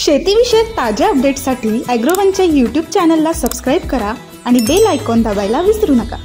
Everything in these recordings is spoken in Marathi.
शेतीविषयक ताज्या अपडेटसाठी ऍग्रोवनच्या यूट्यूब चॅनलला सबस्क्राईब करा आणि बेल आयकॉन दाबायला विसरू नका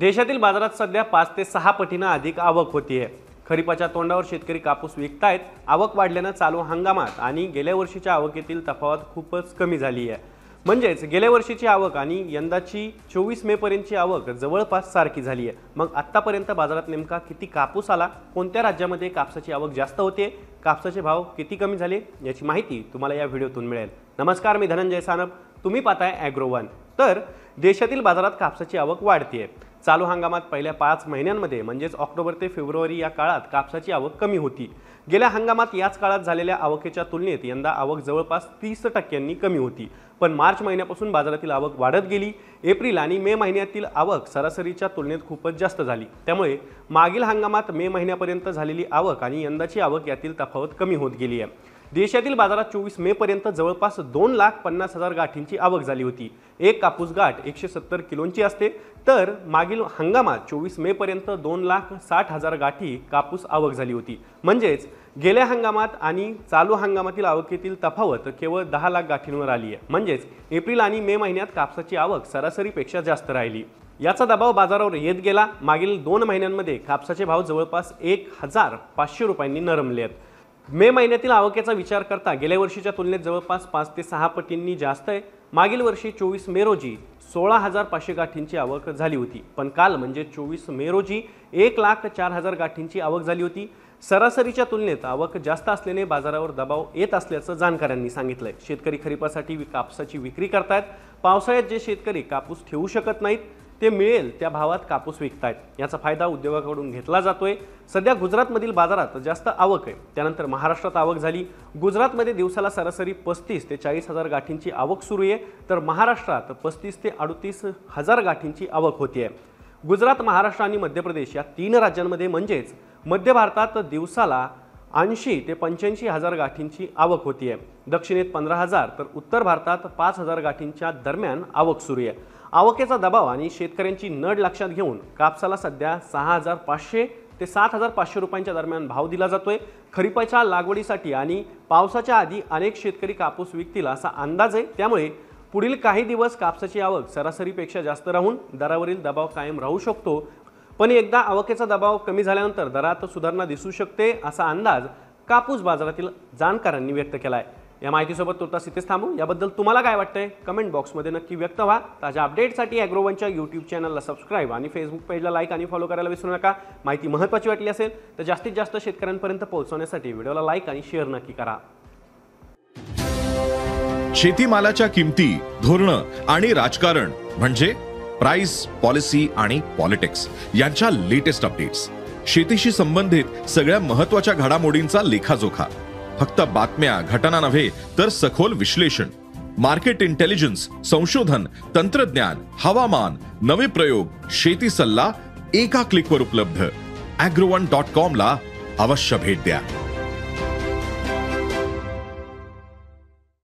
देशातील बाजारात सध्या पाच ते सहा पटीनं अधिक आवक होती आहे खरीपाच्या तोंडावर शेतकरी कापूस विकतायत आवक वाढल्यानं चालू हंगामात आणि गेल्या वर्षीच्या आवकेतील तफावत खूपच कमी झाली आहे म्हणजेच गेल्या वर्षीची आवक आणि यंदाची चोवीस मेपर्यंतची आवक जवळपास सारखी झाली आहे मग आत्तापर्यंत बाजारात नेमका किती कापूस आला कोणत्या राज्यामध्ये कापसाची आवक जास्त होते कापसाचे भाव किती कमी झाले याची माहिती तुम्हाला या व्हिडिओतून मिळेल नमस्कार मी धनंजय सानप तुम्ही पाहताय ॲग्रोवन तर देशातील बाजारात कापसाची आवक वाढते आहे चालू हंगामात पहिल्या पाच महिन्यांमध्ये म्हणजेच ऑक्टोबर ते फेब्रुवारी या काळात कापसाची आवक कमी होती गेल्या हंगामात याच काळात झालेल्या आवकेच्या तुलनेत यंदा आवक जवळपास तीस टक्क्यांनी कमी होती पण मार्च महिन्यापासून बाजारातील आवक वाढत गेली एप्रिल आणि मे महिन्यातील आवक सरासरीच्या तुलनेत खूपच जास्त झाली त्यामुळे मागील हंगामात मे महिन्यापर्यंत झालेली आवक आणि यंदाची आवक यातील तफावत कमी होत गेली आहे देशातील बाजारात चोवीस मे पर्यंत जवळपास दोन लाख पन्नास हजार गाठींची आवक झाली होती एक कापूस गाठ एकशे सत्तर किलोची असते तर मागील हंगामात चोवीस मे पर्यंत दोन लाख साठ हजार गाठी कापूस आवक झाली होती म्हणजेच गेल्या हंगामात आणि चालू हंगामातील आवकेतील तफावत केवळ दहा लाख गाठींवर आली आहे म्हणजेच एप्रिल आणि मे महिन्यात कापसाची आवक सरासरीपेक्षा जास्त राहिली याचा दबाव बाजारावर येत गेला मागील दोन महिन्यांमध्ये कापसाचे भाव जवळपास एक हजार पाचशे रुपयांनी नरमले आहेत मे महिन्यातील आवकेचा विचार करता गेल्या वर्षीच्या तुलनेत जवळपास पाच ते सहा पटींनी जास्त आहे मागील वर्षी चोवीस मे रोजी सोळा हजार पाचशे गाठींची आवक झाली होती पण काल म्हणजे चोवीस मे रोजी एक लाख चार हजार गाठींची आवक झाली होती सरासरीच्या तुलनेत आवक जास्त असल्याने बाजारावर दबाव येत असल्याचं जाणकारांनी सांगितलंय शेतकरी खरीपासाठी कापसाची विक्री करतायत पावसाळ्यात जे शेतकरी कापूस ठेवू शकत नाहीत ते मिळेल त्या भावात कापूस विकतायत याचा फायदा उद्योगाकडून घेतला जातोय सध्या गुजरातमधील बाजारात जास्त आवक आहे त्यानंतर महाराष्ट्रात आवक झाली गुजरातमध्ये दिवसाला सरासरी पस्तीस ते चाळीस हजार गाठींची आवक सुरू आहे तर महाराष्ट्रात पस्तीस ते अडतीस हजार गाठींची आवक होती आहे गुजरात महाराष्ट्र आणि मध्य प्रदेश या तीन राज्यांमध्ये म्हणजेच मध्य भारतात दिवसाला ऐंशी ते पंच्याऐंशी हजार गाठींची आवक होती आहे दक्षिणेत पंधरा हजार तर उत्तर भारतात पाच हजार गाठींच्या दरम्यान आवक सुरू आहे आवकेचा दबाव आणि शेतकऱ्यांची नड लक्षात घेऊन कापसाला सध्या सहा हजार पाचशे ते सात हजार पाचशे रुपयांच्या दरम्यान भाव दिला जातोय खरीपाच्या लागवडीसाठी आणि पावसाच्या आधी अनेक शेतकरी कापूस विकतील असा अंदाज आहे त्यामुळे पुढील काही दिवस कापसाची आवक सरासरीपेक्षा जास्त राहून दरावरील दबाव कायम राहू शकतो पण एकदा आवकेचा दबाव कमी झाल्यानंतर दरात सुधारणा दिसू शकते असा अंदाज कापूस बाजारातील जाणकारांनी व्यक्त केला आहे या माहितीसोबत तुर्तास इथेच थांबू याबद्दल तुम्हाला काय वाटतंय कमेंट बॉक्समध्ये नक्की व्यक्त व्हा ताज्या अपडेटसाठी ॲग्रोवनच्या यूट्यूब चॅनलला सबस्क्राईब आणि फेसबुक पेजला लाईक आणि फॉलो करायला विसरू नका माहिती महत्त्वाची वाटली असेल तर जास्तीत जास्त शेतकऱ्यांपर्यंत पोहोचवण्यासाठी व्हिडिओला लाईक आणि शेअर नक्की करा शेती मालाच्या किमती धोरण आणि राजकारण म्हणजे प्राइस पॉलिसी आणि पॉलिटिक्स यांच्या लेटेस्ट अपडेट्स शेतीशी संबंधित सगळ्या महत्वाच्या घडामोडींचा लेखाजोखा फक्त बातम्या घटना नव्हे तर सखोल विश्लेषण मार्केट इंटेलिजन्स संशोधन तंत्रज्ञान हवामान नवे प्रयोग शेती सल्ला एका क्लिकवर उपलब्ध अॅग्रोवन डॉट ला अवश्य भेट द्या